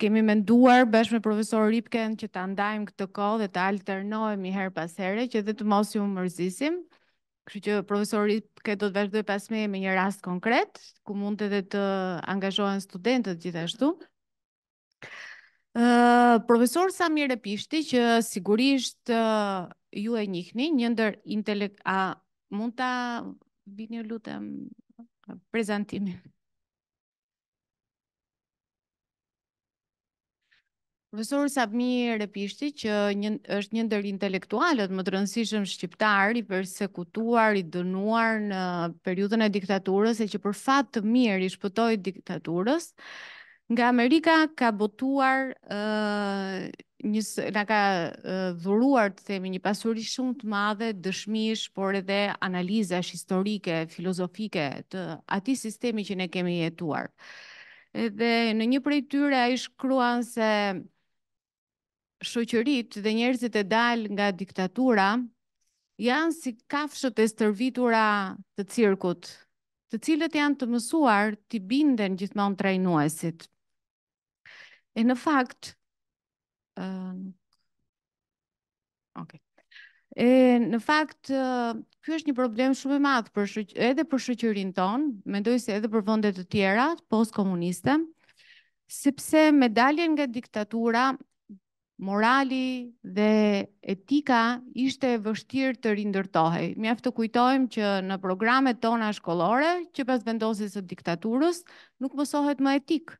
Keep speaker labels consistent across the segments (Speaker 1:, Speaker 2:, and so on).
Speaker 1: kemi menduar bashkë me profesor Ripken që të ndajmë këtë kohë dhe të alternojmë i herë pasere që dhe të mos ju më mërzisim. Kështë që profesor Ripken do të vazhdoj pasme me një rast konkret, ku mund të dhe të angazhohen studentët gjithashtu. Profesor Samir Epishti, që sigurisht ju e njihni, njëndër intelekt... A mund të bini lutëm prezentimin? Profesor Savmir e që një, është një ndër intelektualet më të rëndësishëm shqiptar i persekutuar, i dënuar në periudën e diktaturës e që për fatë të mirë i shpëtoj diktaturës, nga Amerika ka botuar, uh, një, nga ka uh, dhuruar të themi një pasuri shumë të madhe, dëshmish, por edhe analizash historike, filozofike të ati sistemi që ne kemi jetuar. Edhe në një prej tyre ai shkruan se shoqërit dhe njerëzit e dal nga diktatura janë si kafshët e stërvitura të cirkut, të cilët janë të mësuar të binden gjithmonë trajnuesit. E në fakt, uh, ok, e në fakt, kjo është një problem shumë e madhë për edhe për shëqërin tonë, mendoj se edhe për vëndet të tjera, post-komuniste, sepse medaljen nga diktatura morali dhe etika ishte e vështirë të rindërtohej. Mjaftë të kujtojmë që në programet tona shkollore, që pas vendosjes së diktaturës, nuk mësohet më etik.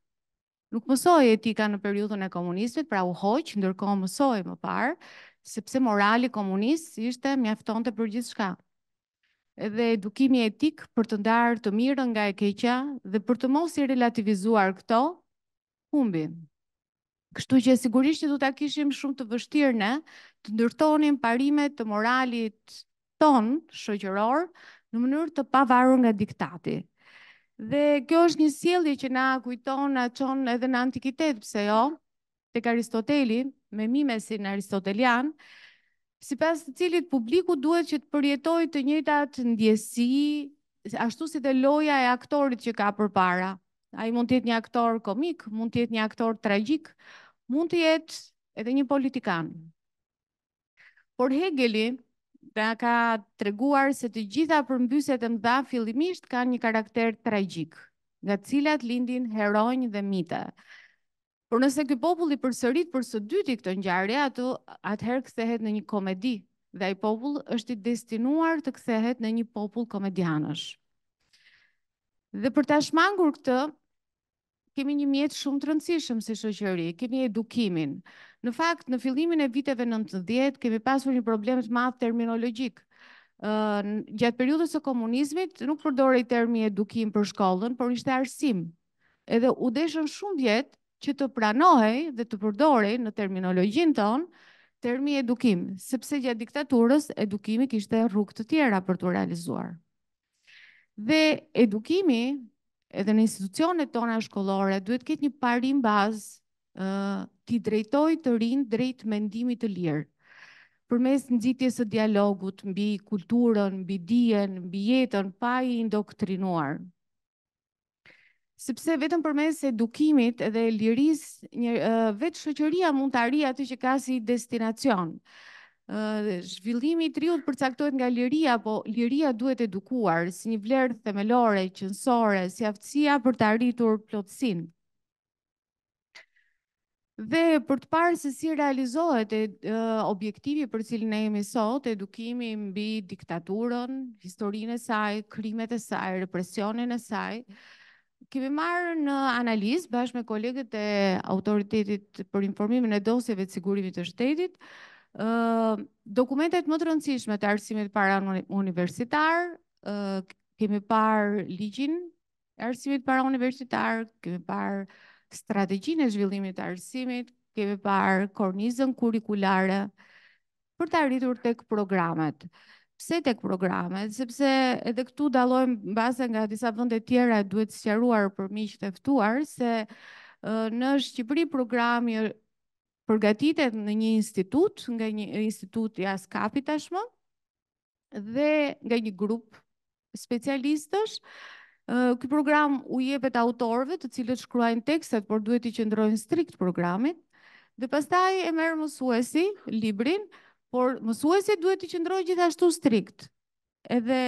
Speaker 1: Nuk mësohej etika në periudhën e komunizmit, pra u hoq, ndërkohë mësohej më parë, sepse morali komunist ishte mjaftonte për gjithçka. Edhe edukimi etik për të ndarë të mirën nga e keqja dhe për të mos i relativizuar këto, humbin. Kështu që sigurisht që du të akishim shumë të vështirë ne, të ndërtonim parimet të moralit tonë shëgjëror në mënyrë të pavarur nga diktati. Dhe kjo është një sjeli që na kujton në qonë edhe në antikitet, pëse jo, të ka Aristoteli, me mime si në Aristotelian, si pas të cilit publiku duhet që të përjetoj të njëtat ndjesi, ashtu si dhe loja e aktorit që ka për para. A i mund tjetë një aktor komik, mund tjetë një aktor tragik, mund të jetë edhe një politikan. Por Hegeli ta ka treguar se të gjitha përmbyset e mëdha fillimisht kanë një karakter tragjik, nga cilat lindin heronj dhe mite. Por nëse ky popull i përsërit për së dyti këtë ngjarje, atë atëherë kthehet në një komedi dhe ai popull është i destinuar të kthehet në një popull komedianësh. Dhe për të shmangur këtë, kemi një mjet shumë të rëndësishëm si shoqëri, kemi edukimin. Në fakt, në fillimin e viteve 90, kemi pasur një problem të madh terminologjik. Gjatë periudës së komunizmit nuk përdorej termi edukim për shkollën, por ishte arsim. Edhe u deshën shumë vjet që të pranohej dhe të përdorej në terminologjin ton termi edukim, sepse gjatë diktaturës edukimi kishte rrugë të tjera për të realizuar. Dhe edukimi, edhe në institucionet tona shkollore, duhet këtë një parim bazë t'i drejtoj të rinë drejt mendimit të lirë. Për mes nëzitjes të dialogut, mbi kulturën, mbi dijen, mbi jetën, pa i indoktrinuar. Sepse vetëm për mes edukimit edhe liris, vetë shëqëria mund të arri aty që ka si destinacionë zhvillimi i triut përcaktohet nga liria, po liria duhet edukuar si një vlerë themelore, qënësore, si aftësia për të arritur plotësin. Dhe për të parë se si realizohet objektivi për cilin e jemi sot, edukimi mbi diktaturën, historinë e saj, krimet e saj, represionin e saj, kemi marë në analizë bashkë me kolegët e autoritetit për informimin e dosjeve të sigurimit të shtetit, dokumentet më të rëndësishme të arsimit para universitar, kemi par ligjin arsimit para universitar, kemi par strategjin e zhvillimit arsimit, kemi par kornizën kurikulare për të arritur të këtë programet. Pse të këtë programet? Sepse edhe këtu dalojmë base nga disa vëndet tjera duhet së për miqë të eftuar, se në Shqipëri programi përgatitet në një institut, nga një institut i askapi tashmë, dhe nga një grup specialistësh. Këj program u jepet autorve të cilët shkruajnë tekstet, por duhet i qëndrojnë strikt programit. Dhe pastaj e merë mësuesi, librin, por mësuesi duhet i qëndrojnë gjithashtu strikt. Edhe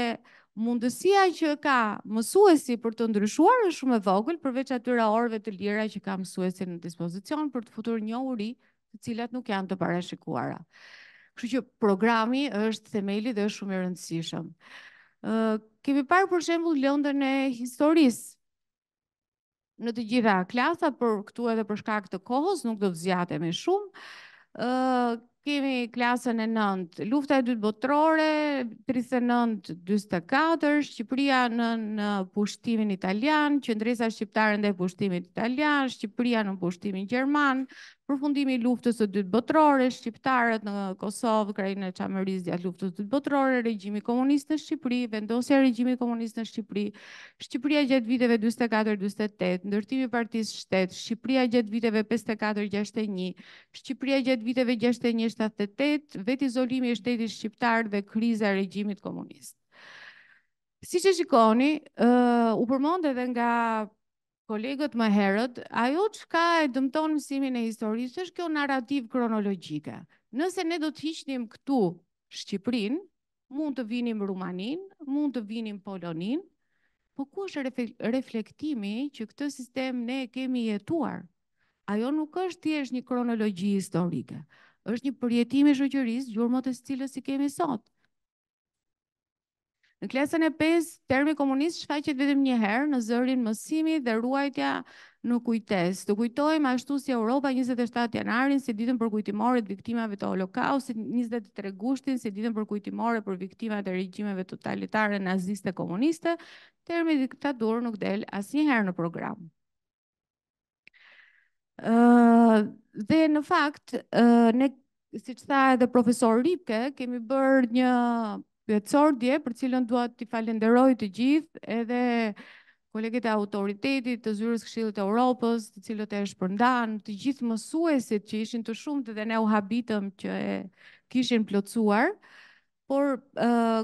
Speaker 1: mundësia që ka mësuesi për të ndryshuar është shumë e vogël përveç atyra orëve të lira që ka mësuesi në dispozicion për të futur një uri të cilat nuk janë të parashikuara. Kështu që programi është themeli dhe është shumë i rëndësishëm. Ë kemi parë për shembul, lëndën e historisë në të gjitha klasat, por këtu edhe për shkak të kohës nuk do të zgjatemi shumë. Ë kemi klasën e nënt, lufta e dytë botërore, 39-44, Shqipëria në, në pushtimin italian, qëndresa shqiptare ndaj pushtimit italian, Shqipëria në pushtimin gjerman, përfundimi i luftës së dytë botërore, shqiptarët në Kosovë, krajnë e çamëriz gjatë luftës së dytë botërore, regjimi komunist në Shqipëri, vendosja e regjimit komunist në Shqipëri, Shqipëria gjatë viteve 44-48, ndërtimi i Partisë Shtet, Shqipëria gjatë viteve 54-61, Shqipëria gjatë viteve 61-78, vetë izolimi i shtetit shqiptar dhe kriza e regjimit komunist. Siç e shikoni, u përmend edhe nga kolegët më herët, ajo që ka e dëmton mësimin e historisë, është kjo narrativ kronologjike. Nëse ne do të hishtim këtu Shqiprin, mund të vinim Rumanin, mund të vinim Polonin, po ku është reflektimi që këtë sistem ne kemi jetuar? Ajo nuk është tjesht një kronologji historike, është një përjetimi shëgjëris gjurëmot e stilës i kemi sotë. Në klasën e 5, termi komunist shfaqet vetëm një herë në zërin mësimi dhe ruajtja në kujtesë. Do kujtojmë ashtu si Europa 27 janarin si ditën për kujtimore të viktimave të Holokaustit, 23 gushtin si ditën për kujtimore për viktimat e regjimeve totalitare naziste komuniste, termi diktaturë nuk del asnjëherë në program. Ëh, dhe në fakt, uh, ne siç tha edhe profesor Ripke, kemi bërë një dhe cordje për cilën duat t'i falenderoj të gjithë edhe kolegit e autoritetit të zyrës këshillit e Europës, të cilët e shpërndan, të gjithë mësuesit që ishin të shumë të dhe ne u habitëm që e kishin plotësuar, por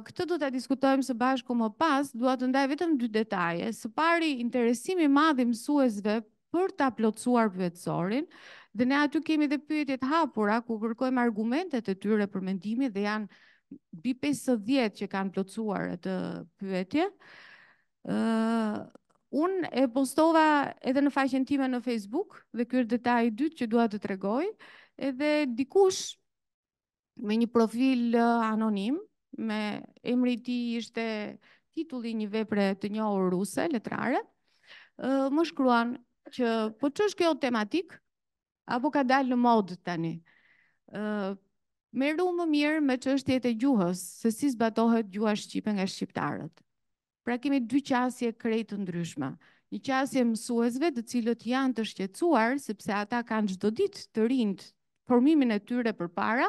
Speaker 1: këtë du të diskutojmë së bashku më pas, duat të ndaj vetëm dy detaje, së pari interesimi madhi mësuesve për të plotësuar vetësorin, dhe ne aty kemi dhe pyetjet hapura, ku kërkojmë argumentet e tyre për mendimi dhe janë bi 50 që kanë plotësuar atë pyetje. ë uh, Un e postova edhe në faqen time në Facebook dhe ky është detaj i dytë që dua të tregoj, edhe dikush me një profil anonim, me emri i ti tij ishte titulli i një vepre të njohur ruse letrare, ë më shkruan që po ç'është kjo tematik apo ka dalë në mod tani. ë Meru më mirë me që është e gjuhës, se si zbatohet gjuha Shqipe nga Shqiptarët. Pra kemi dy qasje krejtë të ndryshme. Një qasje mësuesve të cilët janë të shqetsuar, sepse ata kanë gjdo ditë të rindë formimin e tyre për para,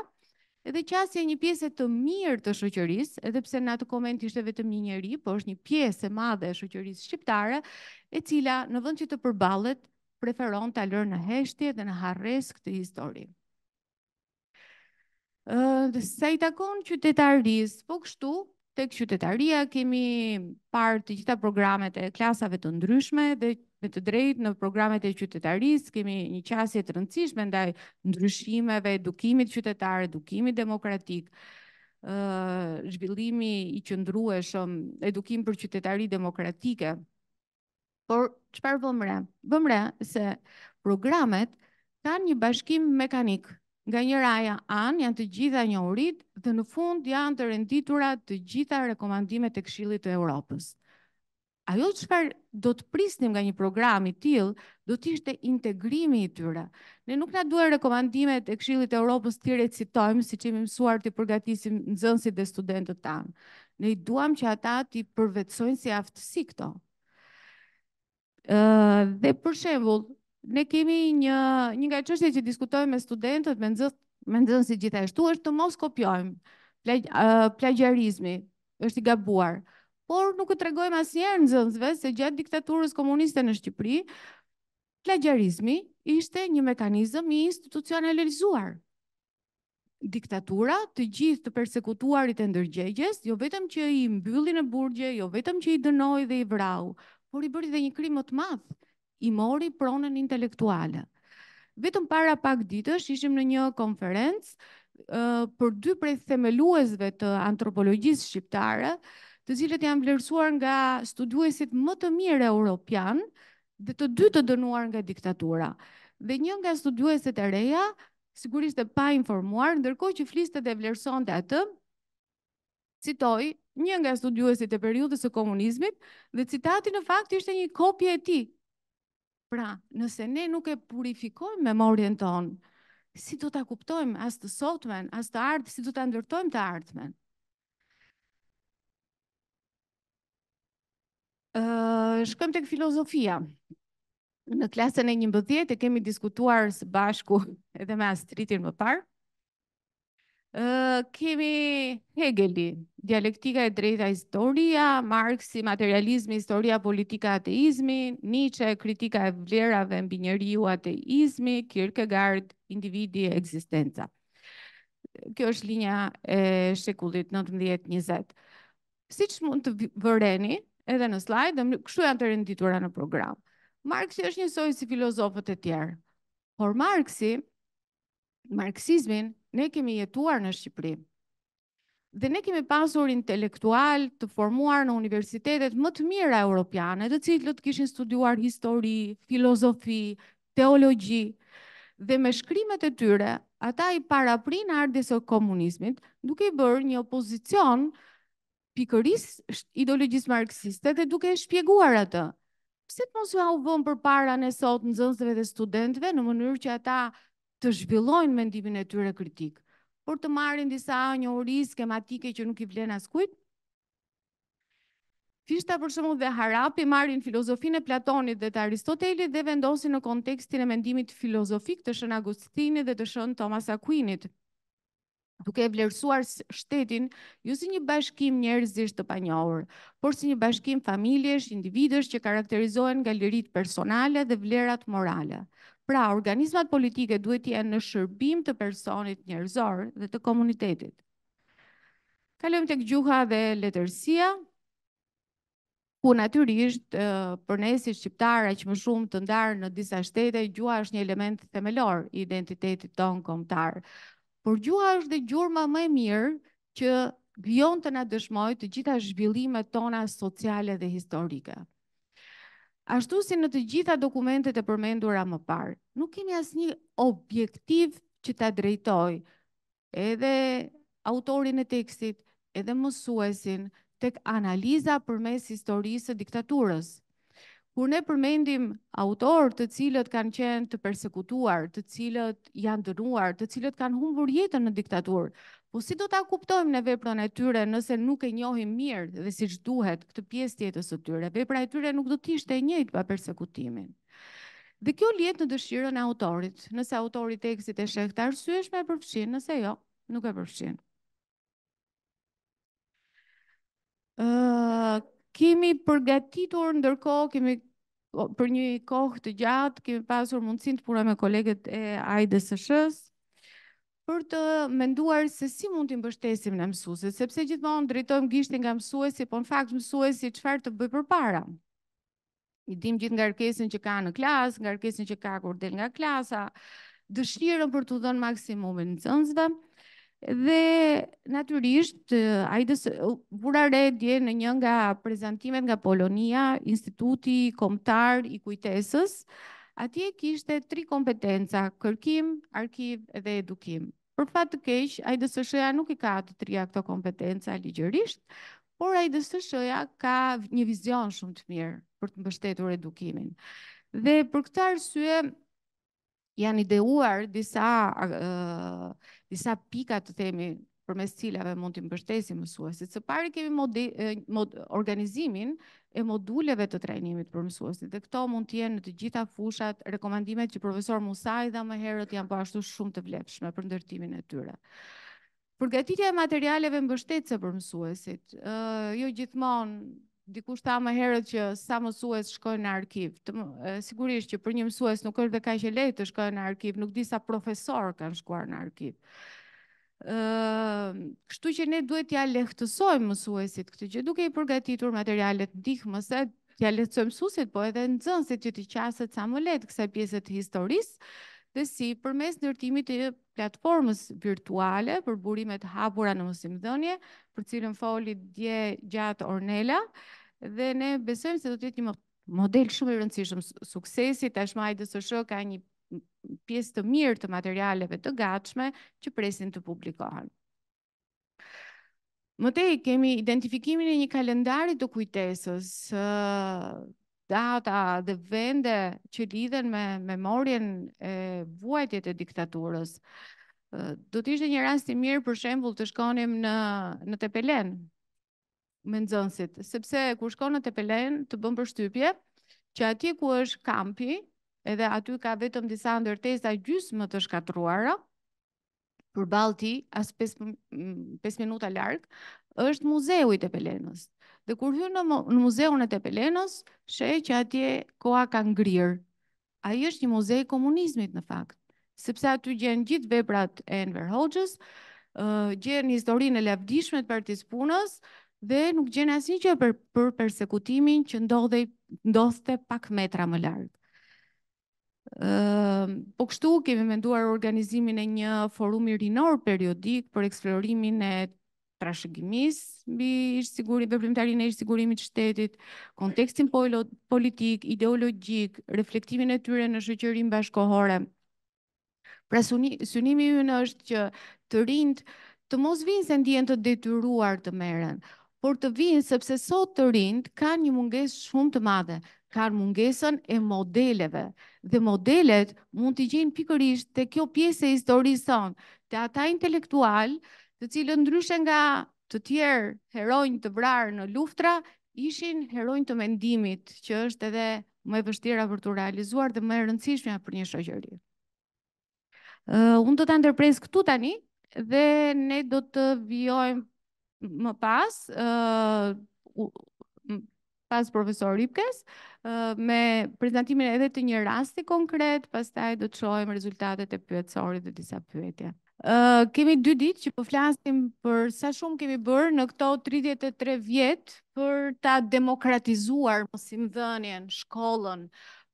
Speaker 1: edhe qasje një pjesë të mirë të shëqëris, edhe pse në atë koment ishte vetëm një njeri, po është një pjesë e madhe e shëqëris shqiptare, e cila në vënd që të përbalet, preferon të alërë në heshtje dhe në harresk të historië sa i takon qytetarisë, po kështu tek qytetaria kemi parë të gjitha programet e klasave të ndryshme dhe me të drejtë në programet e qytetarisë kemi një qasje të rëndësishme ndaj ndryshimeve, edukimit qytetar, edukimit demokratik ë zhvillimi i qëndrueshëm edukim për qytetari demokratike. Por çfarë bëmë? Bëmë se programet kanë një bashkim mekanik, nga një raja anë janë të gjitha një urit dhe në fund janë të renditura të gjitha rekomandimet e kshilit të Europës. Ajo që do të prisnim nga një program i t'il, do t'ishte integrimi i tyre. Ne nuk nga duhe rekomandimet e kshilit e Europës t'i citojmë, si që imi mësuar të përgatisim në zënsit dhe studentët tanë. Ne i duham që ata t'i përvecojnë si aftësi këto. Dhe për shembul, ne kemi një një nga çështjet që diskutojmë me studentët me nxënës me nxënës si gjithashtu është të mos kopjojmë plag, uh, plagjarizmi është i gabuar por nuk e tregojmë asnjëherë nxënësve se gjatë diktaturës komuniste në Shqipëri plagjarizmi ishte një mekanizëm i institucionalizuar diktatura të gjithë të përsekutuarit e ndërgjegjes, jo vetëm që i mbyllin në burgje, jo vetëm që i dënoi dhe i vrau, por i bëri dhe një krim më të madh i mori pronën intelektuale. Vetëm para pak ditësh ishim në një konferencë për dy prej themeluesve të antropologjisë shqiptare, të cilët janë vlerësuar nga studiuesit më të mirë europian dhe të dy të dënuar nga diktatura. Dhe një nga studiuesit e reja, sigurisht e pa informuar, ndërko që fliste dhe vlerëson të atë, citoj një nga studiuesit e periudës e komunizmit, dhe citati në fakt ishte një kopje e ti, Pra, nëse ne nuk e purifikojmë memorien tonë, si do të kuptojmë as të sotmen, as të ardhë, si do të ndërtojmë të ardhëmen. Shkojmë të kë filozofia. Në klasën e një mbëdhjet e kemi diskutuar së bashku edhe me astritin më parë kemi Hegeli, dialektika e drejta historia, Marx i materializmi, historia politika ateizmi, Nietzsche, kritika e vlerave mbi njeriu ateizmi, Kierkegaard, individi e eksistenca. Kjo është linja e shekullit 19-20. Si që mund të vëreni, edhe në slajdë, dhe kështu janë të renditura në program. Marxi është njësoj si filozofët e tjerë. Por Marxi, marksizmin, ne kemi jetuar në Shqipëri. Dhe ne kemi pasur intelektual të formuar në universitetet më të mira europiane, të cilët kishin studuar histori, filozofi, teologji, dhe me shkrimet e tyre, ata i paraprin ardhjes së komunizmit, duke bërë një opozicion pikëris ideologjisë marksiste dhe duke e shpjeguar atë. Pse të mos u vëmë përpara ne sot nxënësve dhe studentëve në mënyrë që ata të zhvillojnë mendimin e tyre kritik, por të marrin disa njohuri skematike që nuk i vlen as kujt. Fishta për shumë dhe harapi marrin filozofinë e Platonit dhe të Aristotelit dhe vendosin në kontekstin e mendimit filozofik të Shën Agustinit dhe të Shën Thomas Aquinit, duke e vlerësuar shtetin jo si një bashkim njerëzish të panjohur, por si një bashkim familjesh, individësh që karakterizohen nga lirit personale dhe vlerat morale. Pra, organizmat politike duhet të jenë në shërbim të personit njerëzor dhe të komunitetit. Kalojmë tek gjuha dhe letërsia. Ku natyrisht, për ne si shqiptarë më shumë të ndar në disa shtete, gjuha është një element themelor i identitetit tonë kombëtar. Por gjuha është dhe gjurmë më e mirë që vjon të na dëshmojë të gjitha zhvillimet tona sociale dhe historike ashtu si në të gjitha dokumentet e përmendura më parë. Nuk kemi asë një objektiv që ta drejtoj edhe autorin e tekstit, edhe mësuesin, tek analiza për mes historisë e diktaturës. Kur ne përmendim autor të cilët kanë qenë të persekutuar, të cilët janë dënuar, të cilët kanë humbur jetën në diktaturë, Po si do ta kuptojmë në veprën e tyre nëse nuk e njohim mirë dhe si që duhet këtë pjesë tjetës të tyre, vepra e tyre nuk do tishtë e njëjtë pa persekutimin. Dhe kjo lietë në dëshirën e autorit, nëse autorit e kësit e shekht arsysh me përfshin, nëse jo, nuk e përfshin. Kemi përgatitur ndërko, kemi për një kohë të gjatë, kemi pasur mundësin të pura me kolegët e ajde së shësë, për të menduar se si mund të mbështesim në mësuesit, sepse gjithmonë drejtojmë gishtin nga mësuesi, po në fakt mësuesi çfarë të bëjë për para. I dim gjithë nga rkesin që ka në klasë, nga rkesin që ka kur del nga klasa, dëshirën për të dhënë maksimumin në cënzëve, dhe naturisht, ajdes, burare dje në një nga prezentimet nga Polonia, instituti komtar i kujtesës, Atje kishte tri kompetenca, kërkim, arkiv dhe edukim. Për fat të keq, AIDSSH-ja nuk i ka të tre këto kompetenca ligjërisht, por AIDSSH-ja ka një vizion shumë të mirë për të mbështetur edukimin. Dhe për këtë arsye janë ideuar disa uh, disa pika të themi përmes cilave mund të mbështesim mësuesit. Së pari kemi mod, mod organizimin e moduleve të trajnimit për mësuesit. Dhe këto mund të jenë në të gjitha fushat, rekomandimet që profesor Musaj dhe më herët janë po ashtu shumë të vlefshme për ndërtimin e tyre. Përgatitja e materialeve mbështetëse për mësuesit, ë jo gjithmonë dikush tha më herët që sa mësues shkojnë në arkiv. Të, sigurisht që për një mësues nuk është dhe kaq e lehtë të shkojë në arkiv, nuk di sa profesor kanë shkuar në arkiv kështu që ne duhet t'ja lehtësojmë mësuesit këtë gjë, duke i përgatitur materialet dikë se t'ja lehtësojmë mësuesit, po edhe në zënësit që t'i qasët sa më letë kësa pjesët historisë, dhe si përmes nërtimit të platformës virtuale për burimet hapura në mësimë dhënje, për cilën foli dje gjatë Ornella, dhe ne besojmë se do t'jetë një model shumë i rëndësishëm suksesit, tashmaj dësë shë ka një pjesë të mirë të materialeve të gatshme që presin të publikohen. Mëtej kemi identifikimin e një kalendari të kujtesës, data dhe vende që lidhen me memorien e vuajtjet e diktaturës. Do të ishte një rast i mirë për shembull të shkonim në në Tepelen me nxënësit, sepse kur shkon në Tepelen të bën përshtypje që ati ku është kampi, edhe aty ka vetëm disa ndërtesa gjysmë të shkatruara për balti as 5 5 minuta larg është muzeu i Tepelenës. Dhe kur hyn në në muzeun e Tepelenës, sheh që atje koha ka A Ai është një muze i komunizmit në fakt, sepse aty gjenë gjithë veprat e Enver Hoxhës, gjenë historinë e lavdishme të Partisë Punës dhe nuk gjenë asnjë gjë për për përsekutimin që ndodhej pak metra më larg. Ehm, po kështu kemi menduar organizimin e një forumi rinor periodik për eksplorimin e trashëgimis mbi ishtë sigurim, vëprimtarin e ishtë sigurimit shtetit, kontekstin politik, ideologik, reflektimin e tyre në shëqërim bashkohore. Pra sunimi ju në është që të rind, të mos vinë se ndjen të detyruar të meren, por të vinë sepse sot të rind, ka një munges shumë të madhe, kanë mungesën e modeleve. Dhe modelet mund të gjenë pikërisht të kjo pjesë e historisë tonë, të ata intelektual të cilë ndryshën nga të tjerë herojnë të vrarë në luftra, ishin herojnë të mendimit që është edhe më e vështira për të realizuar dhe më e rëndësishmja për një shëgjëri. Unë do të ndërpres këtu tani dhe ne do të vjojmë më pas pas profesor Ripkes, me prezentimin edhe të një rasti konkret, pas taj do të qojmë rezultatet e pyetësori dhe disa pyetje. Kemi dy ditë që po flasim për sa shumë kemi bërë në këto 33 vjetë për ta demokratizuar mësim dhënjen, shkollën,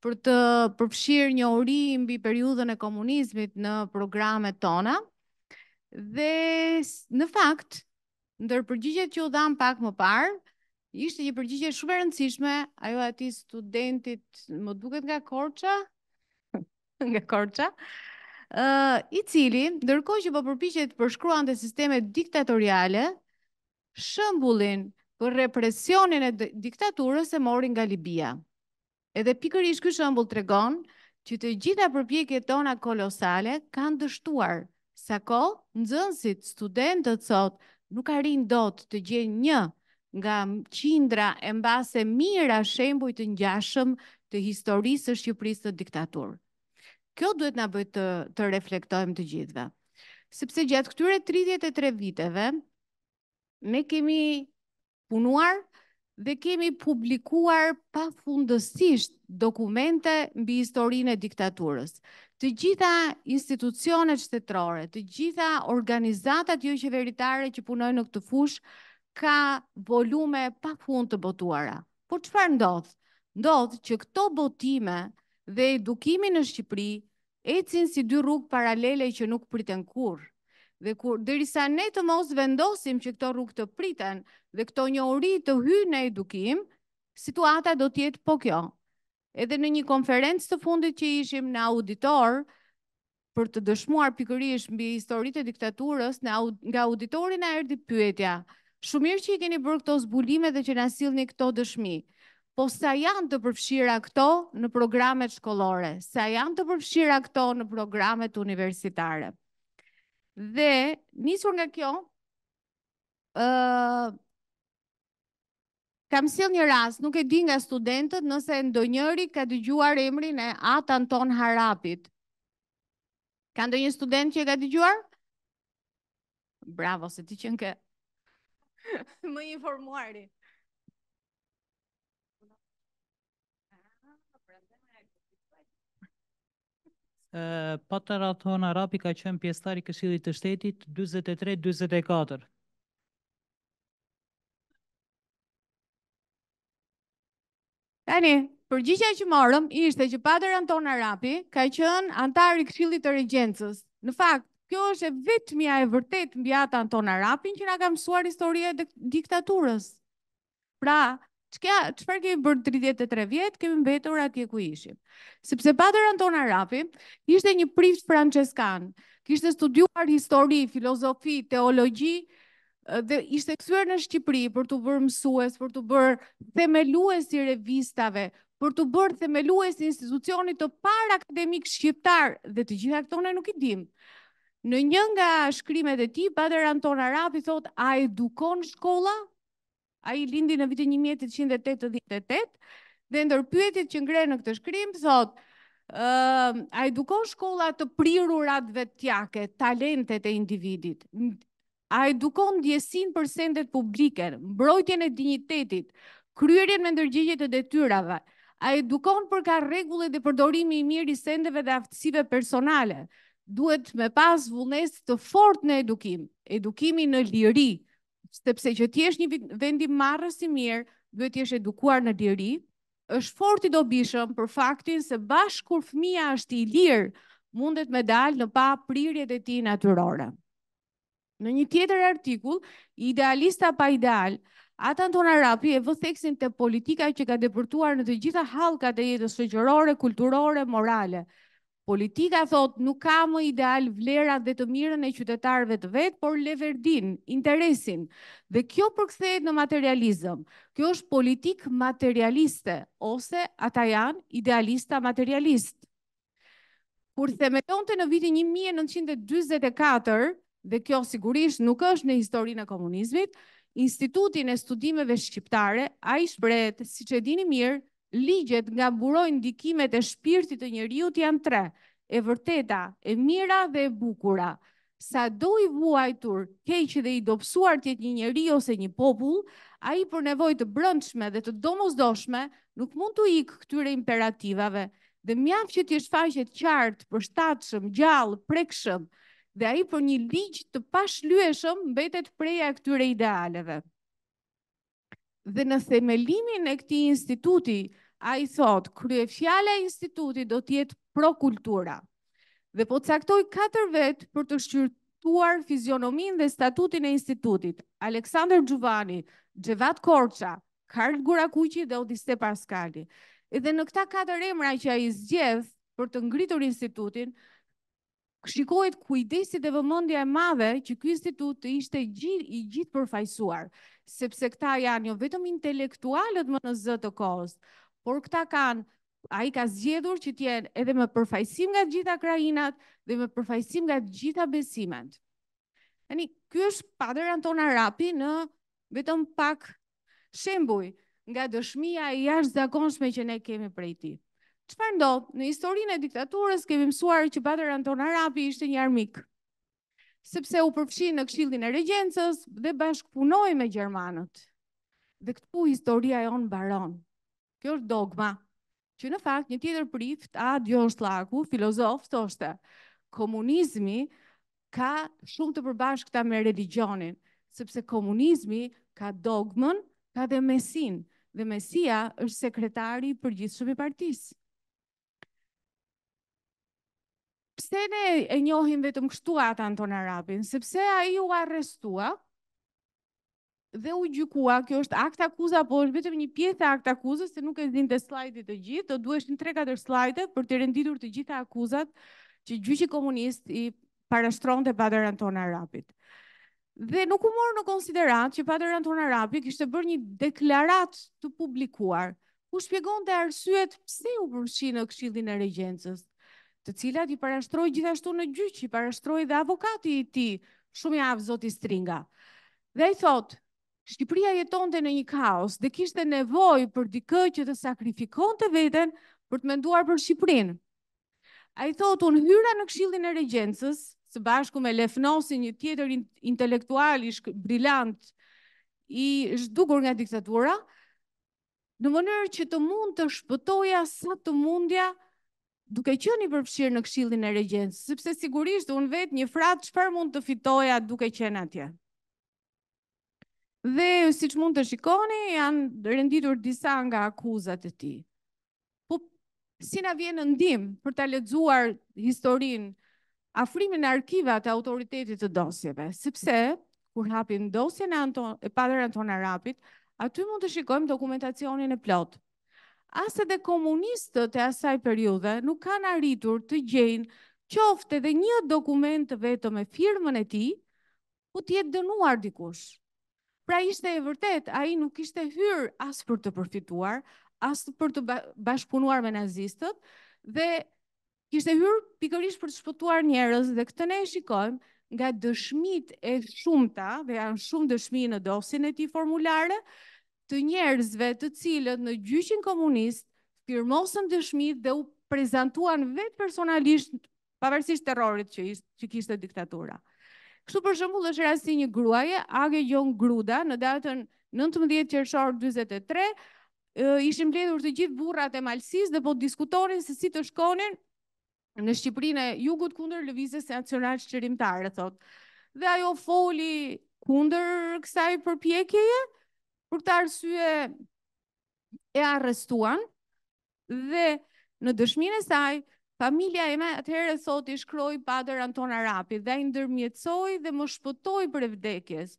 Speaker 1: për të përfshirë një ori mbi periudën e komunizmit në programe tona. Dhe në fakt, ndër përgjigjet që u dham pak më parë, ishte një përgjigje shumë e rëndësishme, ajo ati studentit më duket nga korqa, nga korqa, uh, i cili, ndërkohë që po përpishet përshkruan të sisteme diktatoriale, shëmbullin për represionin e diktaturës e morin nga Libia. Edhe pikër ky shembull shëmbull të regon, që të gjitha përpjekjet tona kolosale kanë dështuar, sa kohë nxënësit, studentët sot nuk arin do të të gjenë një nga qindra e mbase mira shembuj të ngjashëm të historisë së Shqipërisë të diktaturë. Kjo duhet na bëj të të reflektojmë të gjithëve. Sepse gjatë këtyre 33 viteve ne kemi punuar dhe kemi publikuar pafundësisht dokumente mbi historinë e diktaturës. Të gjitha institucionet shtetërore, të gjitha organizatat jo qeveritare që punojnë në këtë fushë, ka volume pa fund të botuara. Por qëfar ndodhë? Ndodhë që këto botime dhe edukimi në Shqipëri e cinë si dy rrugë paralele që nuk priten kur. Dhe kur, dërisa ne të mos vendosim që këto rrugë të priten dhe këto një ori të hy në edukim, situata do tjetë po kjo. Edhe në një konferencë të fundit që ishim në auditor, për të dëshmuar pikërish mbi historitë e diktaturës, nga auditorin e erdi pyetja, Shumë mirë që i keni bërë këto zbulime dhe që na sillni këto dëshmi. Po sa janë të përfshira këto në programet shkollore? Sa janë të përfshira këto në programet universitare? Dhe nisur nga kjo, Kam sill një rast, nuk e di nga studentët nëse ndonjëri ka dëgjuar emrin e At Anton Harapit. Ka ndonjë student që e ka dëgjuar? Bravo, se ti që këtë. më informuari.
Speaker 2: Uh, pa të rathon Arapi ka qenë pjestari këshillit të shtetit 23-24.
Speaker 1: Tani, përgjigja që morëm ishte që Pater Anton Arapi ka qenë antari këshillit të regjensës. Në fakt, kjo është e vetëmja e vërtet mbi atë Anton Arapin që nga ka mësuar historie e diktaturës. Pra, Qëka, qëpar kemi bërë 33 vjetë, kemi mbetur atje ku ishim. Sepse patër Anton Arapin, ishte një prift franceskan, kishte studuar histori, filozofi, teologi, dhe ishte kësuer në Shqipëri për të bërë mësues, për të bërë themelues i revistave, për të bërë themelues i institucionit të par akademik shqiptar, dhe të gjitha këtone nuk i dimë. Në një nga shkrimet e ti, Bader Anton Arapi thot, a edukon shkolla? A i lindi në vitë 1888, dhe ndërpyetit që ngre në këtë shkrim, thot, a edukon shkolla të prirurat vetjake, talentet e individit? A edukon djesin për sendet publike, mbrojtjen e dignitetit, kryerjen me ndërgjegjet të detyrave? A edukon për ka regullet dhe përdorimi i mirë i sendeve dhe aftësive personale? A edukon për ka regullet dhe përdorimi i mirë i sendeve dhe aftësive personale? duhet me pas vullnes të fort në edukim, edukimi në liri, sepse që ti është një vendim marrës i mirë, duhet ti është edukuar në liri, është fort i dobishëm për faktin se bashkë kur fëmija është i lirë, mundet me dalë në pa prirjet e ti naturore. Në një tjetër artikull, idealista pa ideal, Ata në tona rapi e vëtheksin të politika që ka depërtuar në të gjitha halka e jetës shëgjërore, kulturore, morale. Politika thot nuk ka më ideal vlerat dhe të mirën e qytetarëve të vet, por Leverdin interesin dhe kjo përkthehet në materializëm. Kjo është politik materialiste ose ata janë idealista materialist. Kur themetonte në vitin 1944, dhe kjo sigurisht nuk është në historinë e komunizmit, Institutin e Studimeve Shqiptare, ai shprehet, siç e dini mirë, ligjet nga burojnë dikimet e shpirtit të njëriut janë tre, e vërteta, e mira dhe e bukura. Sa do i vuajtur, keq dhe i dopsuar tjetë një njëri ose një popull, a i për nevoj të brëndshme dhe të domosdoshme, nuk mund të ikë këtyre imperativave, dhe mjaf që t'i shfaqet qartë, përshtatshëm, gjallë, prekshëm, dhe a i për një ligjë të pashlueshëm mbetet preja këtyre idealeve dhe në themelimin e këti instituti, a i thot, krye fjale instituti do tjetë pro kultura. Dhe po caktoj 4 vetë për të shqyrtuar fizionomin dhe statutin e institutit, Aleksandr Gjuvani, Gjevat Korqa, Karl Gurakuqi dhe Odiste Paskali. Edhe në këta 4 emra që a i zgjedh për të ngritur institutin, shikohet kujdesi dhe vëmendja e madhe që ky institut të ishte gjith, i gjithë përfaqësuar, sepse këta janë jo vetëm intelektualët më në zë të kohës, por këta kanë a i ka zgjedhur që tjenë edhe me përfajsim nga gjitha krajinat dhe me përfajsim nga gjitha besimet. Ani, kjo është padër Anton Arapi në vetëm pak shembuj nga dëshmija i ashtë zakonshme që ne kemi prejti. Qëpar ndodhë? Në historinë e diktaturës kemi mësuar që Bader Anton Arapi ishte një armik, sepse u përfshin në kshildin e regjensës dhe bashkëpunoj me Gjermanët. Dhe këtu historia e onë baron. Kjo është dogma, që në fakt një tjetër prift, a Dion Shlaku, filozof, të është komunizmi ka shumë të përbash këta me religionin, sepse komunizmi ka dogmën, ka dhe mesin, dhe mesia është sekretari për gjithë shumë i partisë. pse ne e njohim vetëm kështu atë Anton Arabin? Sepse a i u arrestua dhe u gjykua, kjo është akt akuza, po është vetëm një pjesë akt akuzës, se nuk e zinë të slajdit të gjithë, do në 3-4 slajde për të renditur të gjitha akuzat që gjyqi komunist i parashtron të pater Anton Arabit. Dhe nuk u morë në konsiderat që pater Anton Arabi të bërë një deklarat të publikuar, ku shpjegon të arsyet pse u përshinë në këshillin e regjensës, të cilat i parashtroj gjithashtu në gjyq, i parashtroj dhe avokati i ti, shumë i avë zoti stringa. Dhe i thotë, Shqipëria jetonte në një kaos dhe kishte nevojë për dikë që të sakrifikonte veten për të menduar për Shqipërinë. Ai thotë un hyra në Këshillin e Regjencës së bashku me Lefnosin, një tjetër intelektual i brillant i zhdukur nga diktatura, në mënyrë që të mund të shpëtoja sa të mundja, duke qenë i përfshirë në këshillin e regjencës, sepse sigurisht unë vetë një fratë çfarë mund të fitoja duke qenë atje. Dhe si që mund të shikoni, janë renditur disa nga akuzat e ti. Po, si na vjenë ndim për të lexuar historin afrimin arkivat e autoritetit të dosjeve, sepse, kur hapim dosjen e, Anton, e Padre Anton Arapit, aty mund të shikojmë dokumentacionin e plotë as edhe komunistët e asaj periudhe nuk kanë arritur të gjejnë qoftë edhe një dokument të vetëm me firmën e tij, ku të jetë dënuar dikush. Pra ishte e vërtet, a i nuk ishte hyrë asë për të përfituar, asë për të bashkëpunuar me nazistët, dhe kishte hyrë pikërish për të shpëtuar njerës, dhe këtë ne e shikojmë nga dëshmit e shumëta, dhe janë shumë dëshmi në dosin e ti formulare, të njerëzve të cilët në gjyqin komunist firmosën dëshmit dhe u prezentuan vetë personalisht pavarësisht terrorit që, ishtë, që diktatura. Kështu për shembull është rasti një gruaje, Age Jon Gruda, në datën 19 qershor 23, ishim mbledhur të gjithë burrat e malsis dhe po diskutonin se si të shkonin në Shqiprinë e jugut kunder lëvizës nacional shqerimtare, thot. Dhe ajo foli kunder kësaj përpjekjeje, Për këtë arsye e arrestuan dhe në dëshminë e saj Familja ime atëherë sot i shkroj padër Anton Arapi dhe i ndërmjetsoj dhe më shpëtoi për e vdekjes.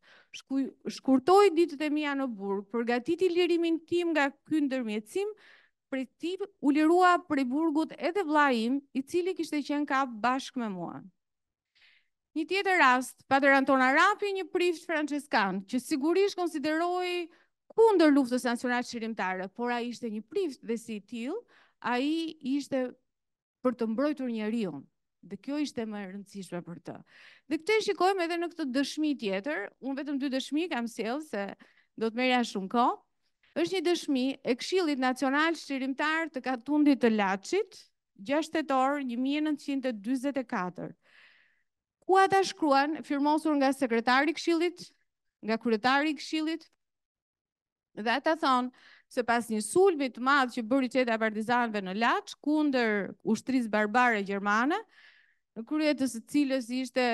Speaker 1: Shkurtoj ditët e mija në burg, përgatiti lirimin tim nga kënë ndërmjetësim, për ti u lirua për burgut edhe vlajim, i cili kishte qenë kap bashkë me mua. Një tjetër rast, Pater Anton Arapi, një prift franceskan, që sigurisht konsideroj kundër luftës nacionale shqirimtare, por ai ishte një prift dhe si i till, ai ishte për të mbrojtur njeriu. Dhe kjo ishte më e rëndësishme për të. Dhe këtë e shikojmë edhe në këtë dëshmi tjetër, unë vetëm dy dëshmi kam sjellë se do të merja shumë kohë. Është një dëshmi e Këshillit Nacional Shtrimtar të Katundit të Laçit, 6 tetor 1944 ku ata shkruan, firmosur nga sekretari këshilit, nga kryetari këshilit, dhe ata thonë, se pas një sulmit madhë që bëri qeta partizanve në Lach, kunder ushtriz barbare Gjermane, në kryetës të cilës ishte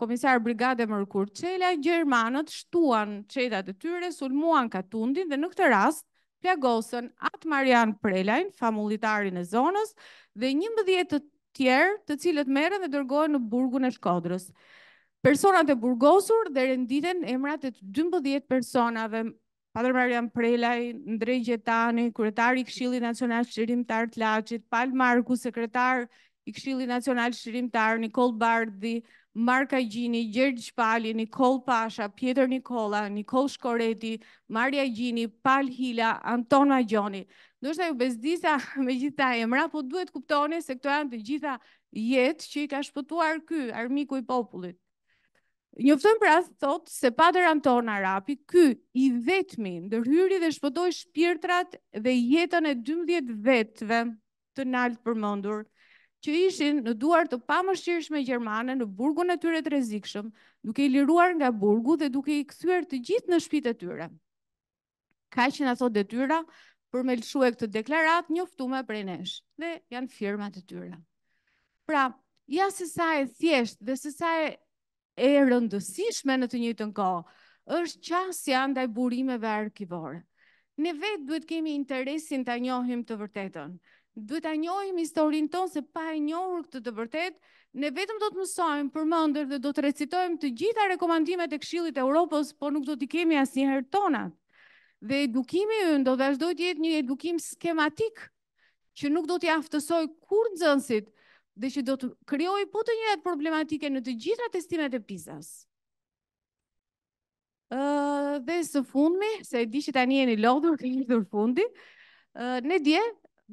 Speaker 1: komisar brigade Mërkur qela, Gjermanët shtuan qeta të tyre, sulmuan ka tundin dhe në këtë rast, plagosën atë Marian Prelajn, familitarin e zonës, dhe një mbëdhjetët tjerë të cilët merren dhe dërgohen në burgun e Shkodrës. Personat e burgosur dhe renditen emrat e 12 personave, Padre Marian Prelaj, Ndrej Gjetani, kuretar i Kshili Nacional Shqirim Tarë Pal Marku, sekretar i Kshili Nacional Shqirim Nikol Bardi, Marka Gjini, Gjergj Pali, Nikol Pasha, Pjetër Nikola, Nikol Shkoreti, Marja Gjini, Pal Hila, Anton Majoni ndoshta ju bezdisa me gjitha emra, po duhet kuptoni se këto janë të gjitha jetë që i ka shpëtuar ky armiku i popullit. për pra thot se padër Anton Arapi, ky i vetmi ndërhyri dhe shpëtoi shpirtrat dhe jetën e 12 vetëve të nalt përmendur që ishin në duar të pamëshirshme gjermane në burgun e tyre të rrezikshëm, duke i liruar nga burgu dhe duke i kthyer të gjithë në shtëpitë e tyre. Kaq që na thot detyra, për me lëshu e këtë deklarat njoftume për e nesh, dhe janë firma të tyra. Pra, ja sësa e thjesht dhe sësa e rëndësishme në të një të nko, është janë ndaj burimeve arkivore. Ne vetë duhet kemi interesin të njohim të vërtetën, duhet të njohim historin tonë se pa e njohur këtë të vërtetë, Ne vetëm do të mësojmë për mëndër dhe do të recitojmë të gjitha rekomandimet e këshillit e Europës, por nuk do t'i kemi asë njëherë tonat dhe edukimi ynë do vazhdoj të jetë një edukim skematik që nuk do të aftësoj kur nxënësit dhe që do të krijojë po të njëjtat problematike në të gjitha testimet e pizas. Ëh, dhe së fundmi, se e di që tani jeni lodhur të një fundi, uh, ne dje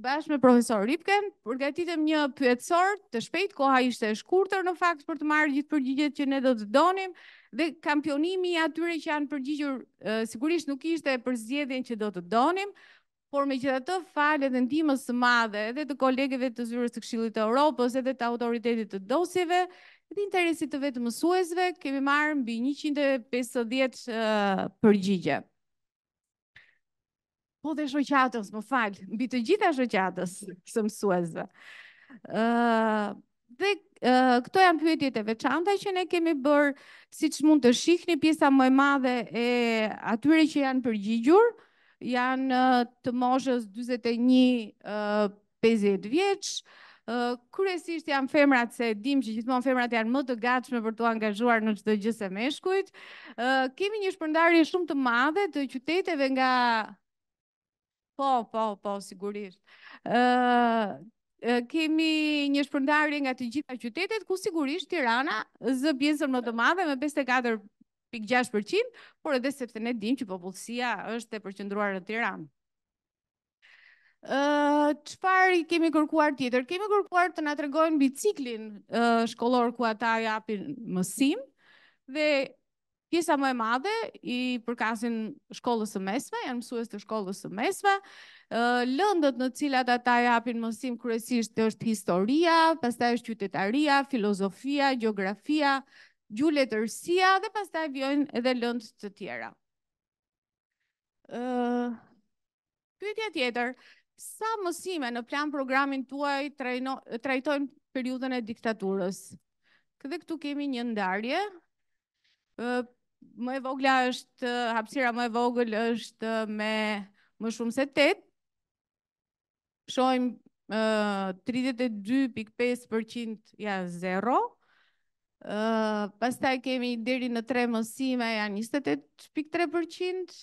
Speaker 1: bashkë me profesor Ripken, përgatitëm një pyetësor të shpejt, koha ishte e shkurëtër në fakt për të marrë gjithë përgjigjet që ne do të donim, dhe kampionimi atyre që janë përgjigjur, sigurisht nuk ishte për zjedhjen që do të donim, por me që të falet e ndimës së madhe edhe të kolegeve të zyrës të kshilit të Europës edhe të autoritetit të dosjeve, edhe interesit të vetë mësuesve, kemi marrë mbi 150 përgjigje po dhe shoqatës, më falë, mbi të gjitha shoqatës, së mësuesve. Uh, dhe uh, këto janë pyetjet e veçanta që ne kemi bërë, si që mund të shihni pjesa më e madhe e atyre që janë përgjigjur, janë të moshës 21-50 uh, vjeqë, Uh, kryesisht janë femrat se dim që gjithmonë femrat janë më të gatshme për të angazhuar në çdo gjë se meshkujt. Uh, kemi një shpërndarje shumë të madhe të qyteteve nga Po, po, po, sigurisht. Kemi një shpërndarje nga të gjitha qytetet, ku sigurisht Tirana zë bjenësën më të madhe me 54% 6%, por edhe sepse ne dim që popullësia është e përqëndruar në Tiran. Qëpar i kemi kërkuar tjetër? Kemi kërkuar të nga tregojnë biciklin shkolor ku ata japin mësim, dhe Pjesa më e madhe i përkasin shkollës së mesme, janë mësues të shkollës së mesme. Lëndët në cilat ata japin mësim kryesisht është historia, pastaj është qytetaria, filozofia, gjeografia, gjuletërsia dhe pastaj vjojnë edhe lëndë të tjera. Pyetja tjetër, sa mësime në plan programin tuaj trajtojnë periudën e diktaturës? Këdhe këtu kemi një ndarje, më e vogla është, hapsira më e vogël është me më shumë se 8, shojmë 32.5% ja 0, pastaj kemi diri në 3 mësime ja 28.3%,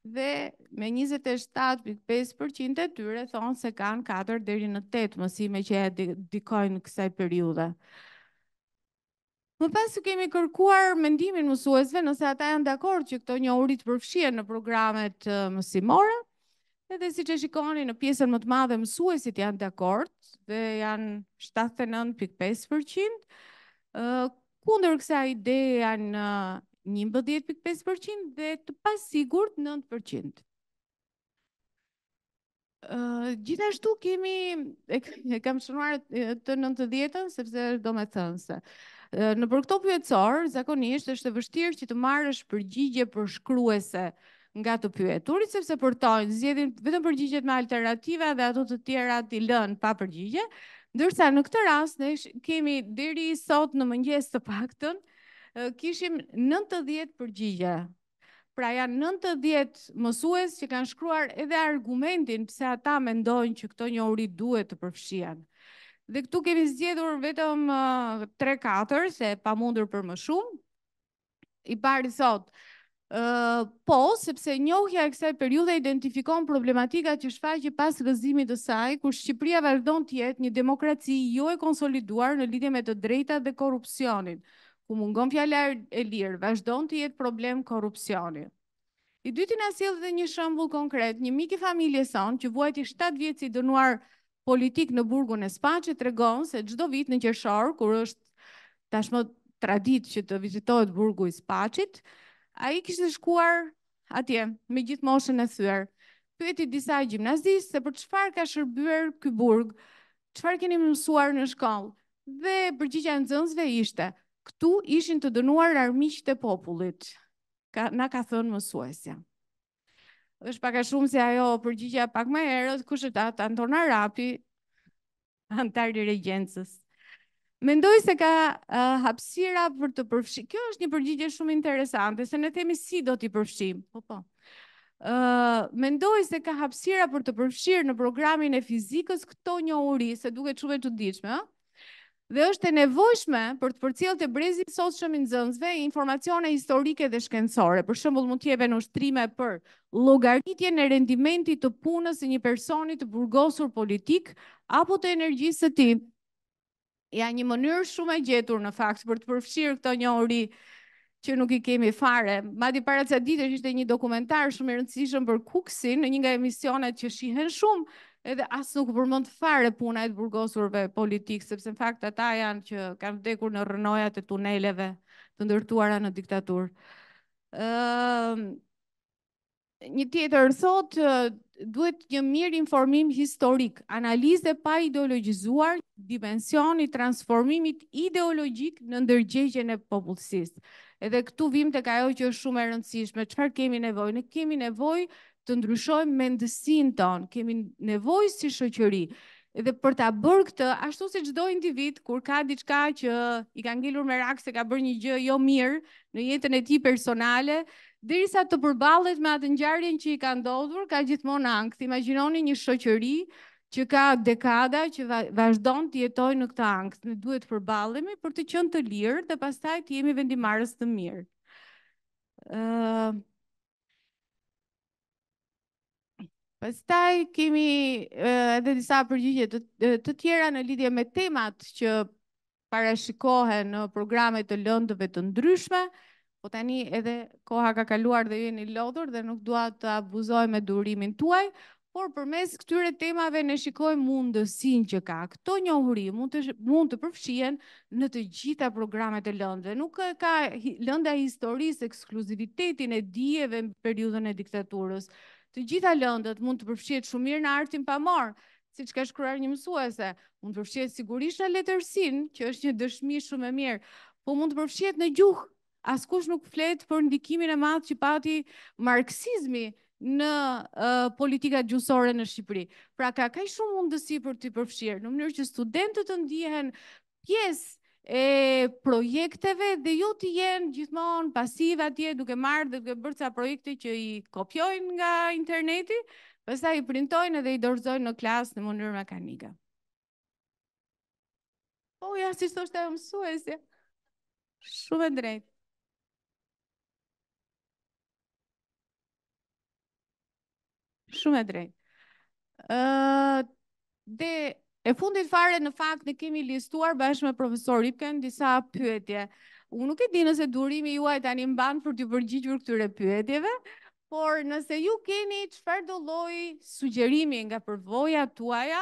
Speaker 1: dhe me 27.5% e tyre thonë se kanë 4 diri në 8 mësime që e dikojnë kësaj periude. Më pas kemi kërkuar mendimin mësuesve nëse ata janë dakord që këto një të përfshihen në programet mësimore, edhe si që shikoni në pjesën më të madhe mësuesit janë dakord dhe janë 79.5%, kundër kësa ide janë 11.5% dhe të pasigurt 9%. 9%. Gjithashtu kemi, e kam shënuar të 90-ën, sepse do me thënë se, Në për këto pyetësor, zakonisht është e vështirë që të marrësh përgjigje për shkruese nga të pyeturit sepse portojnë zgjedhin vetëm përgjigjet me alternativa dhe ato të tjera ti lën pa përgjigje. Ndërsa në këtë rast ne kemi deri sot në mëngjes të paktën kishim 90 përgjigje. Pra janë 90 mësues që kanë shkruar edhe argumentin pse ata mendojnë që këto njohuri duhet të përfshihen. Dhe këtu kemi zgjedhur vetëm 3-4, se pa mundur për më shumë. I pari sot, po, sepse njohja e kësaj periude identifikon problematika që shfaqe pas rëzimit të saj, kur Shqipria vazhdon të jetë një demokraci jo e konsoliduar në lidhje me të drejta dhe korrupsionin ku mungon fjallar e lirë, vazhdon të jetë problem korupcionit. I dytin asil dhe një shëmbull konkret, një miki familje son, që vuajti 7 vjetë si dënuar politik në burgun e spaqe të se gjdo vit në qërshorë, kur është tashmë tradit që të vizitohet burgu i spaqit, a i kishtë shkuar atje, me gjithë moshën e thyër. Pyeti disa i gjimnazisë, se për qëfar ka shërbyer këj burg, qëfar keni mësuar në shkollë, dhe përgjigja në zënzve ishte, këtu ishin të dënuar armiqët e popullit, na ka thënë mësuesja është paka shumë se ajo përgjigja pak më erët, kushtë është atë Antona Rapi, antar i regjensës. Mendoj se ka hapsira për të përfshi. Kjo është një përgjigje shumë interesante, se në themi si do t'i përfshim. Po, po. Mendoj se ka hapsira për të përfshirë në programin e fizikës këto një uri, se duke të shumë e që diqme, o? dhe është e nevojshme për të përcjel të brezi sot shëmë në zëndzve informacione historike dhe shkencore. Për shëmbull mund tjeve në ushtrime për logaritje në rendimenti të punës e një personit të burgosur politik apo të energjisë të ti. Ja një mënyrë shumë e gjetur në fakt për të përfshirë këto një ori që nuk i kemi fare. Madi para të sa ditë është një dokumentar shumë e rëndësishëm për kuksin në një nga emisionet që shihen shumë edhe asë nuk përmënd fare puna e të burgosurve politikë, sepse në fakt ata janë që kanë vdekur në rënojat e tuneleve të ndërtuara në diktaturë. Ehm, një tjetër, sot, duhet një mirë informim historik, analize pa ideologizuar dimensioni transformimit ideologik në ndërgjegjën e popullësisë. Edhe këtu vim të kajo që është shumë e rëndësishme, qëfar kemi nevoj? Në kemi nevoj të ndryshojmë mendësin tonë, kemi nevoj si shëqëri, edhe për të bërë këtë, ashtu se gjdo individ, kur ka diçka që i ka ngillur me rakë se ka bërë një gjë jo mirë në jetën e ti personale, dirisa të përbalet me atë njarën që i ka ndodhur, ka gjithmonë angë, të imaginoni një shëqëri, që ka dekada që vazhdon të jetoj në këta angst, në duhet përbalemi për të qënë të lirë dhe pastaj të jemi vendimarës të mirë. Pastaj kemi edhe disa përgjigje të, të tjera në lidhje me temat që parashikohen në programet të lëndëve të ndryshme, po tani edhe koha ka kaluar dhe jeni lodhur dhe nuk dua të abuzoj me durimin tuaj, por përmes këtyre temave ne shikojmë mundësinë që ka. Kto njohuri mund të mund të përfshihen në të gjitha programet e lëndëve. Nuk ka lënda historisë ekskluzivitetin e dijeve në periudhën e diktaturës të gjitha lëndët mund të përfshihet shumë mirë në artin pamor, siç ka shkruar një mësuese, mund të përfshihet sigurisht në letërsin, që është një dëshmi shumë e mirë, po mund të përfshihet në gjuhë, Askush nuk flet për ndikimin e madh që pati marksizmi në politikat gjuhësore në Shqipëri. Pra ka kaq shumë mundësi për të përfshirë në mënyrë që studentët të ndihen pjesë e projekteve dhe jo të jenë gjithmonë pasiva atje duke marrë dhe duke bërë ca projekte që i kopjojnë nga interneti, pastaj i printojnë edhe i dorëzojnë në klasë në mënyrë mekanike. Po ja si thoshte ajo mësuesja. Shumë drejt. Shumë e drejtë, uh, dhe E fundit fare në fakt ne kemi listuar bashkë me profesor Ripken disa pyetje. Unë nuk e di nëse durimi juaj tani mban për të përgjigjur këtyre pyetjeve, por nëse ju keni çfarë do lloj sugjerimi nga përvoja tuaja,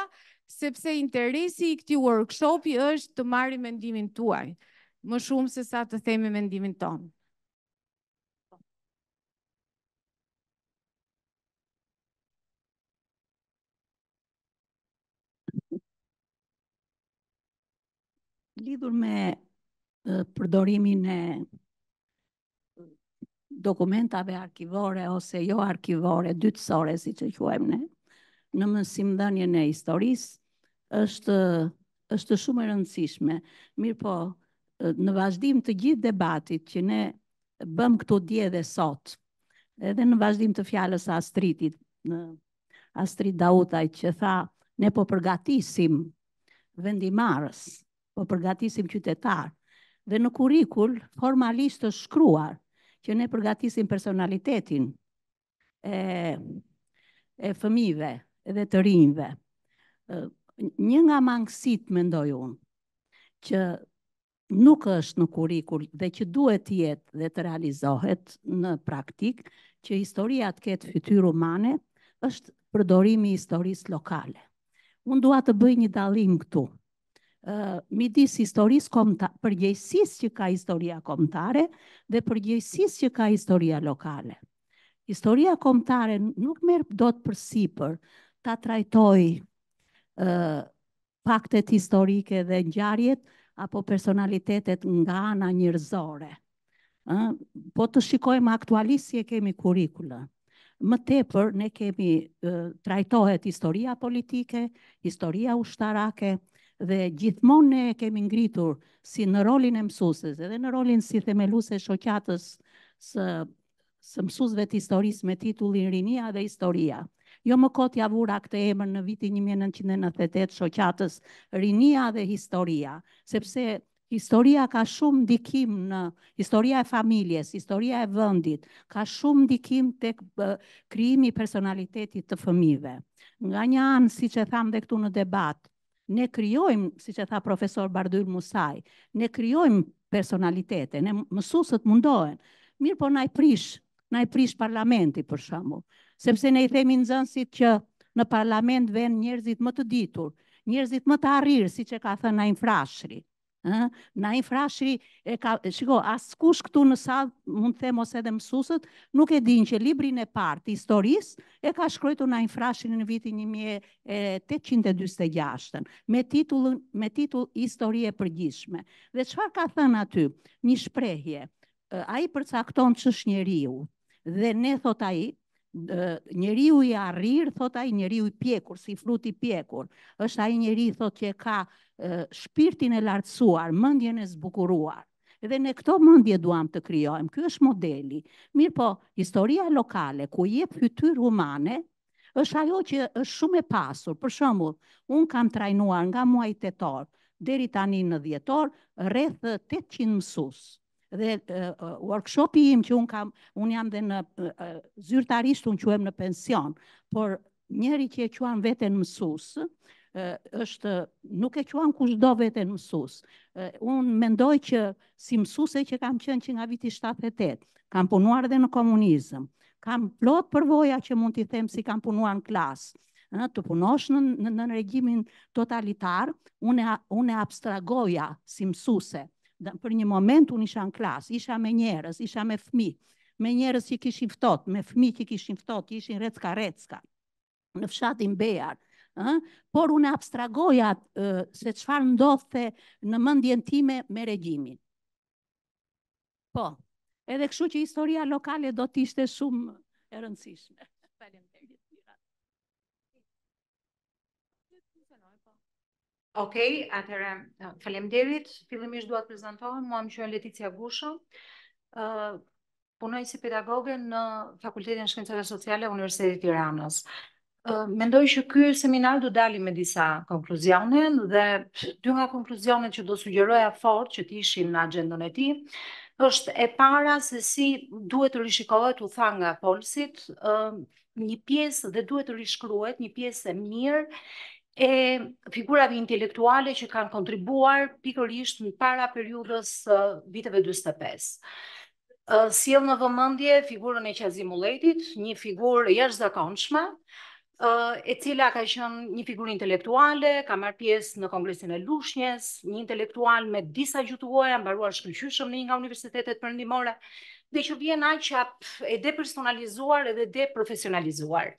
Speaker 1: sepse interesi i këtij workshopi është të marrim mendimin tuaj, më shumë se sa të themi mendimin tonë.
Speaker 2: lidhur me përdorimin e dokumentave arkivore ose jo arkivore, dytësore, si që quajmë ne, në mësimdhënien e historisë, është është shumë e rëndësishme. Mirë po, në vazhdim të gjithë debatit që ne bëm këto dje dhe sot, edhe në vazhdim të fjallës Astritit, në Astrit Dautaj, që tha, ne po përgatisim vendimarës po përgatisim qytetar dhe në kurikul formalisht të shkruar që ne përgatisim personalitetin e e fëmijëve dhe të rinjve. Një nga mangësit mendoj unë që nuk është në kurikul dhe që duhet të jetë dhe të realizohet në praktik që historia të ketë fytyrë humane është përdorimi i historisë lokale. Unë dua të bëj një dallim këtu midis historisë komtare, përgjësis që ka historia komtare dhe përgjësis që ka historia lokale. Historia komtare nuk merë do të përsi për ta trajtoj paktet historike dhe njarjet apo personalitetet nga ana njërzore. Po të shikojmë aktualisë si e kemi kurikullë. Më tepër, ne kemi trajtohet historia politike, historia ushtarake, dhe gjithmonë ne kemi ngritur si në rolin e mësusës, edhe në rolin si themeluse shoqatës së, së mësusve të historisë me titullin Rinia dhe Historia. Jo më kot javura këtë emër në vitin 1998 shoqatës Rinia dhe Historia, sepse Historia ka shumë ndikim në historia e familjes, historia e vendit, ka shumë ndikim të krijimi personalitetit të fëmive. Nga një anë, si që thamë dhe këtu në debatë, ne kryojmë, si që tha profesor Bardyr Musaj, ne kryojmë personalitete, ne mësusët mundohen, mirë po na i prish, na i prish parlamenti për shumë, sepse ne i themi në zënsit që në parlament ven njerëzit më të ditur, njerëzit më të arrirë, si që ka thënë na i Na i frashri, e ka, shiko, asë kush këtu në salë, mund të them ose edhe mësusët, nuk e din që librin e partë të historisë e ka shkrojtu na i frashri në vitin 1826, me me titull historie përgjishme. Dhe qëfar ka thënë aty, një shprejhje, a i përcakton që shë njeriu, dhe ne thot a i, njeriu i arrir thot ai njeriu i pjekur si fruti i pjekur është ai njeriu thot që ka shpirtin e lartësuar mendjen e zbukuruar dhe ne këto mendje duam të kryojmë, ky është modeli mirë po historia lokale ku i jep humane është ajo që është shumë e pasur për shembull un kam trajnuar nga muaj tetor deri tani në dhjetor rreth 800 mësues dhe workshopi im që un kam un jam dhe në zyrtarisht un quhem në pension por njëri që e quan veten mësues uh, është nuk e quan kushdo veten mësues mësus, un mendoj që si e që kam qenë që nga viti 78 kam punuar edhe në komunizëm kam plot përvoja që mund t'i them si kam punuar në klasë në të punosh në, regjimin totalitar, unë, e abstragoja si mësuse, për një moment unë isha në klasë, isha me njerës, isha me fmi, me njerës që kishin fëtot, me fmi që kishin fëtot, që ishin recka recka, në fshatin Bejar, Uh, por unë abstragoja uh, se qëfar ndodhte në mëndjen time me regjimin. Po, edhe këshu që historia lokale do t'ishte shumë e rëndësishme.
Speaker 3: Ok, atëherë, falem derit, fillimisht duat prezentohen, mua më qënë Leticia Gusho, uh, punoj si pedagoge në Fakultetin Shkencëve Sociale Universitetit Tiranës. Uh, mendoj që kërë seminar du dali me disa konkluzionin dhe dy nga konkluzionin që do sugjeroja fort që ti ishin në agendën e ti, është e para se si duhet të rishikohet u tha nga polsit uh, një pjesë dhe duhet të rishkruhet një pjesë e mirë e figurave intelektuale që kanë kontribuar pikërisht në para periudës uh, viteve 45. Uh, Sjell në vëmendje figurën e Qazimulletit, një figurë jashtëzakonshme, e cila ka qenë një figurë intelektuale, ka marrë pjesë në Kongresin e Lushnjës, një intelektual me disa gjutuaja, mbaruar shkëllqyshëm në një nga universitetet përndimore, dhe që vjen aqë e depersonalizuar edhe deprofesionalizuar.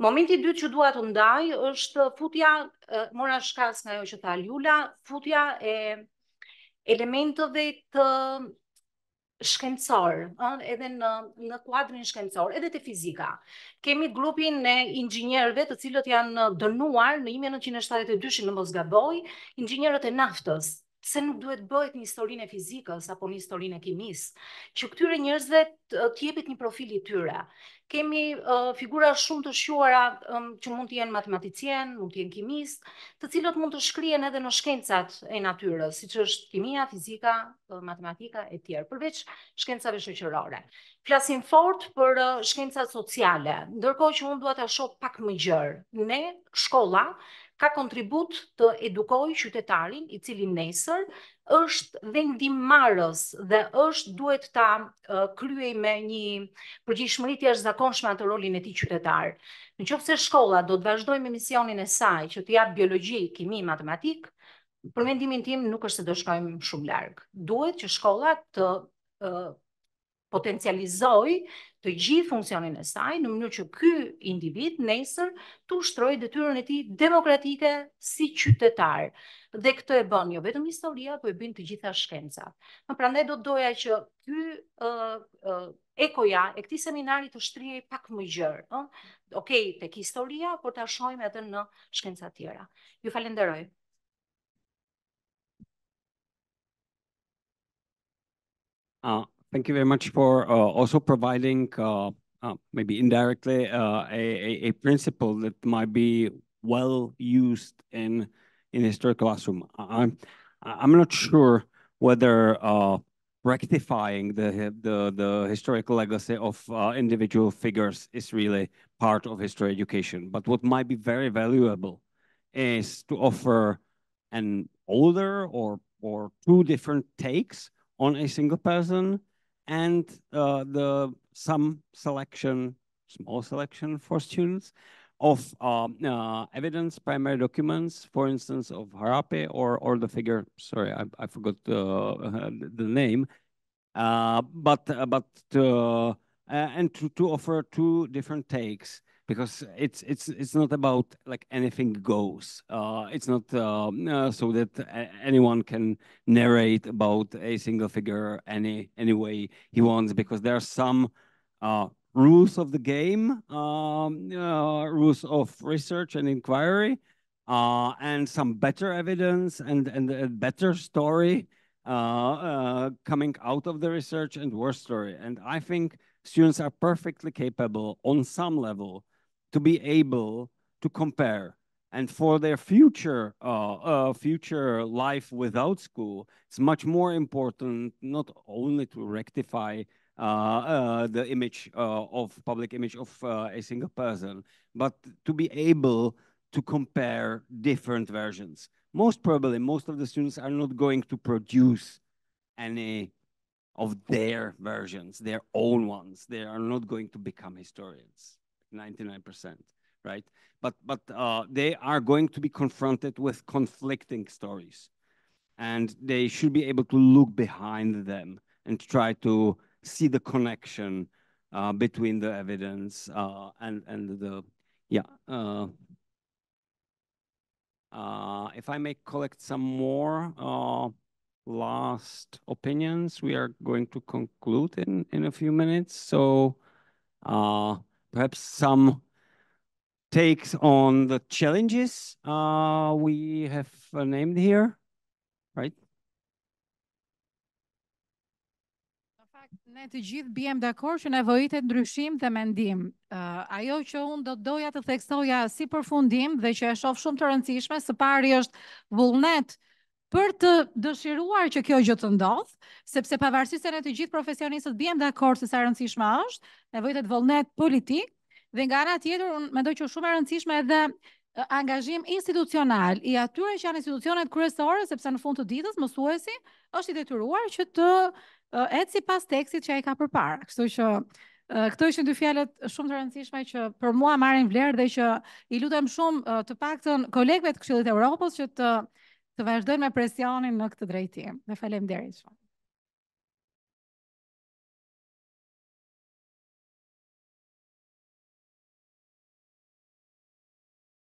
Speaker 3: Momenti dytë që duat të ndaj është futja, mora shkas nga jo që tha Ljula, futja e elementëve të shkencor, edhe në, në kuadrin shkencor, edhe të fizika. Kemi grupin e ingjinerve të cilët janë dënuar në 1972-shin në Mosgaboj, ingjinerët e naftës, se nuk duhet bëhet një historinë fizikës apo një historinë kimis, që këtyre njerëzve të jepet një profil i tyre. Kemi uh, figura shumë të shquara um, që mund të jenë matematikien, mund të jenë kimist, të cilët mund të shkrihen edhe në shkencat e natyrës, siç është kimia, fizika, matematika e tjerë, përveç shkencave shoqërore. Flasim fort për uh, shkencat sociale, ndërkohë që unë dua ta shoh pak më gjerë. Ne shkolla ka kontribut të edukoj qytetarin i cili nesër, është vendim marës dhe është duhet ta kryej me një përgjishmërit i është zakonshme atë rolin e ti qytetar. Në qofë shkolla do të vazhdoj me misionin e saj që të japë biologi, kimi, matematik, për mendimin tim nuk është se do shkojmë shumë largë. Duhet që shkolla të potencializoj të gjithë funksionin e saj në mënyrë që ky individ nesër të ushtrojë detyrën e tij demokratike si qytetar. Dhe këtë e bën jo vetëm historia, po e bën të gjitha shkencat. Më prandaj do doja që ky ë uh, uh, ekoja e këtij seminari të shtrihej pak më gjerë, ë. Okej, okay, tek historia, por ta ashojmë edhe në shkenca tjera. Ju falenderoj.
Speaker 4: Ah, Thank you very much for uh, also providing, uh, uh, maybe indirectly, uh, a, a, principle that might be well used in in historic classroom. I'm I'm not sure whether uh, rectifying the the the historical legacy of uh, individual figures is really part of history education. But what might be very valuable is to offer an older or or two different takes on a single person and uh, the some selection, small selection for students of um, uh, evidence primary documents, for instance, of Harape or, or the figure, sorry, I, I forgot uh, the name, uh, but, uh, but to, uh, and to, to offer two different takes because it's it's it's not about like anything goes. Uh, it's not um, uh, so that anyone can narrate about a single figure any any way he wants because there are some uh, rules of the game, um, uh, rules of research and inquiry, uh, and some better evidence and and a better story uh, coming out of the research and worse story. And I think students are perfectly capable on some level to be able to compare and for their future uh, uh, future life without school, it's much more important not only to rectify uh, uh the image uh, of public image of uh, a single person, but to be able to compare different versions. Most probably, most of the students are not going to produce any of their versions, their own ones. They are not going to become historians. 99%, right? But, but uh, they are going to be confronted with conflicting stories and they should be able to look behind them and try to see the connection uh, between the evidence uh, and, and the, yeah. Uh, uh, if I may collect some more, uh, last opinions. We are going to conclude in, in a few minutes. So uh, perhaps some takes on the challenges uh, we have uh, named here, right?
Speaker 3: ne të gjithë bëjmë dakord që nevojitet ndryshim dhe mendim. Uh, ajo që unë do doja të theksoja si përfundim dhe që e shofë shumë të rëndësishme, së pari është vullnet uh, për të dëshiruar që kjo gjë të ndodh, sepse pavarësisht se ne të gjithë profesionistët bëjmë dakord se sa e rëndësishme është, nevojta të vullnet politik dhe nga ana tjetër unë mendoj që është shumë e rëndësishme edhe angazhim institucional i atyre që janë institucionet kryesore sepse në fund të ditës mësuesi është i detyruar që të ecë sipas tekstit që ai ka përpara. Kështu që këto ishin dy fjalët shumë të rëndësishme që për mua marrin vlerë dhe që i lutem shumë të paktën kolegëve të Këshillit të Evropës që të të vazhdojnë me presionin në këtë drejtim. Me falem deri shumë.